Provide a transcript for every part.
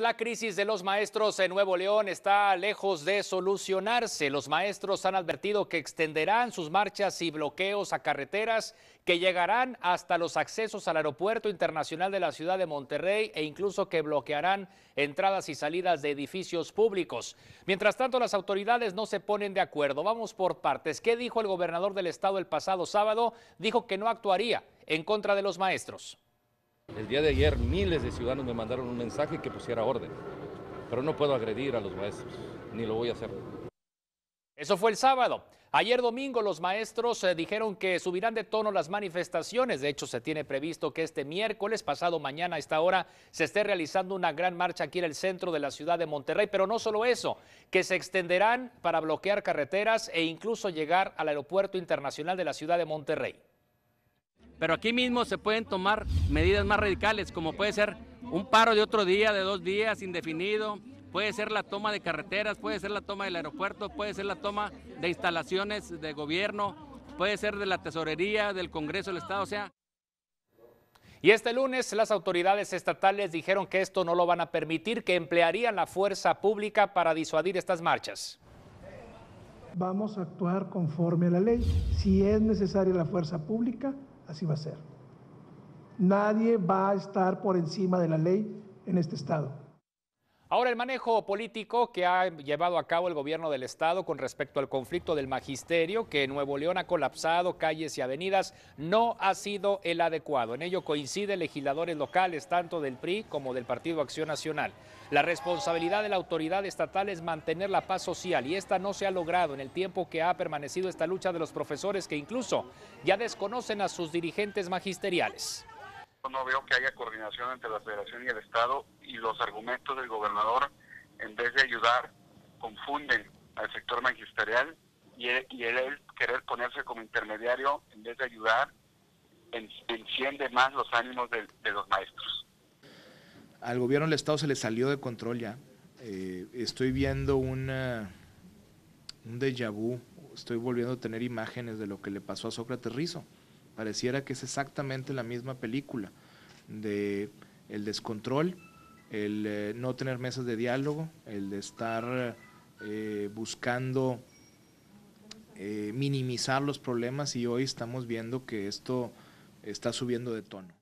La crisis de los maestros en Nuevo León está lejos de solucionarse. Los maestros han advertido que extenderán sus marchas y bloqueos a carreteras que llegarán hasta los accesos al Aeropuerto Internacional de la Ciudad de Monterrey e incluso que bloquearán entradas y salidas de edificios públicos. Mientras tanto, las autoridades no se ponen de acuerdo. Vamos por partes. ¿Qué dijo el gobernador del estado el pasado sábado? Dijo que no actuaría en contra de los maestros. El día de ayer miles de ciudadanos me mandaron un mensaje que pusiera orden, pero no puedo agredir a los maestros, ni lo voy a hacer. Eso fue el sábado. Ayer domingo los maestros eh, dijeron que subirán de tono las manifestaciones. De hecho, se tiene previsto que este miércoles, pasado mañana a esta hora, se esté realizando una gran marcha aquí en el centro de la ciudad de Monterrey. Pero no solo eso, que se extenderán para bloquear carreteras e incluso llegar al aeropuerto internacional de la ciudad de Monterrey. Pero aquí mismo se pueden tomar medidas más radicales, como puede ser un paro de otro día, de dos días, indefinido, puede ser la toma de carreteras, puede ser la toma del aeropuerto, puede ser la toma de instalaciones de gobierno, puede ser de la tesorería, del Congreso del Estado, o sea. Y este lunes las autoridades estatales dijeron que esto no lo van a permitir, que emplearían la fuerza pública para disuadir estas marchas. Vamos a actuar conforme a la ley. Si es necesaria la fuerza pública, así va a ser. Nadie va a estar por encima de la ley en este estado. Ahora, el manejo político que ha llevado a cabo el gobierno del Estado con respecto al conflicto del magisterio, que en Nuevo León ha colapsado calles y avenidas, no ha sido el adecuado. En ello coinciden legisladores locales, tanto del PRI como del Partido Acción Nacional. La responsabilidad de la autoridad estatal es mantener la paz social y esta no se ha logrado en el tiempo que ha permanecido esta lucha de los profesores que incluso ya desconocen a sus dirigentes magisteriales no veo que haya coordinación entre la federación y el Estado y los argumentos del gobernador, en vez de ayudar, confunden al sector magisterial y él, querer ponerse como intermediario, en vez de ayudar, enciende más los ánimos de, los maestros. Al gobierno del Estado se le salió de control ya. Eh, estoy viendo una, un déjà vu, estoy volviendo a tener imágenes de lo que le pasó a Sócrates Rizo. Pareciera que es exactamente la misma película de el descontrol, el eh, no tener mesas de diálogo, el de estar eh, buscando eh, minimizar los problemas y hoy estamos viendo que esto está subiendo de tono.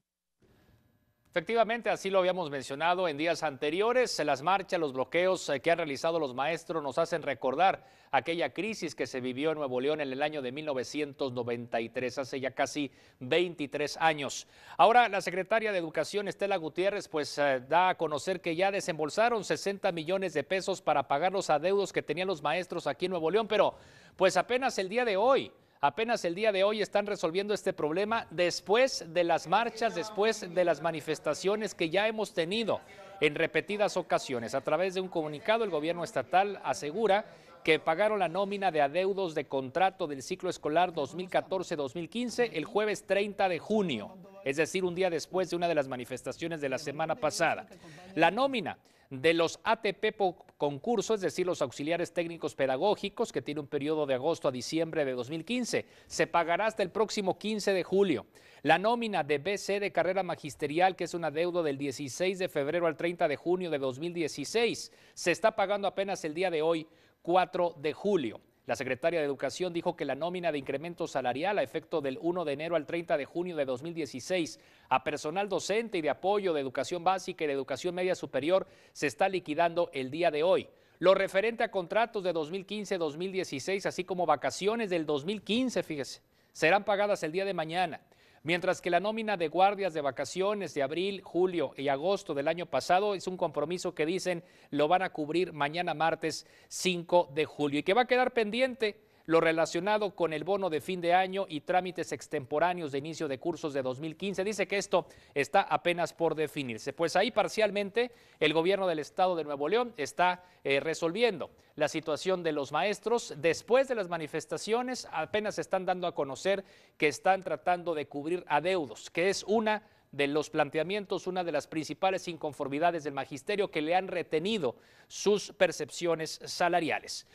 Efectivamente, así lo habíamos mencionado en días anteriores, las marchas, los bloqueos eh, que han realizado los maestros nos hacen recordar aquella crisis que se vivió en Nuevo León en el año de 1993, hace ya casi 23 años. Ahora la secretaria de Educación, Estela Gutiérrez, pues eh, da a conocer que ya desembolsaron 60 millones de pesos para pagar los adeudos que tenían los maestros aquí en Nuevo León, pero pues apenas el día de hoy Apenas el día de hoy están resolviendo este problema después de las marchas, después de las manifestaciones que ya hemos tenido en repetidas ocasiones. A través de un comunicado, el gobierno estatal asegura que pagaron la nómina de adeudos de contrato del ciclo escolar 2014-2015 el jueves 30 de junio es decir, un día después de una de las manifestaciones de la semana pasada. La nómina de los ATP concursos, es decir, los auxiliares técnicos pedagógicos, que tiene un periodo de agosto a diciembre de 2015, se pagará hasta el próximo 15 de julio. La nómina de BC de carrera magisterial, que es una deuda del 16 de febrero al 30 de junio de 2016, se está pagando apenas el día de hoy, 4 de julio. La secretaria de Educación dijo que la nómina de incremento salarial a efecto del 1 de enero al 30 de junio de 2016 a personal docente y de apoyo de educación básica y de educación media superior se está liquidando el día de hoy. Lo referente a contratos de 2015-2016, así como vacaciones del 2015, fíjese, serán pagadas el día de mañana mientras que la nómina de guardias de vacaciones de abril, julio y agosto del año pasado es un compromiso que dicen lo van a cubrir mañana martes 5 de julio y que va a quedar pendiente lo relacionado con el bono de fin de año y trámites extemporáneos de inicio de cursos de 2015 dice que esto está apenas por definirse. Pues ahí parcialmente el gobierno del estado de Nuevo León está eh, resolviendo la situación de los maestros. Después de las manifestaciones apenas están dando a conocer que están tratando de cubrir adeudos, que es una de los planteamientos, una de las principales inconformidades del magisterio que le han retenido sus percepciones salariales.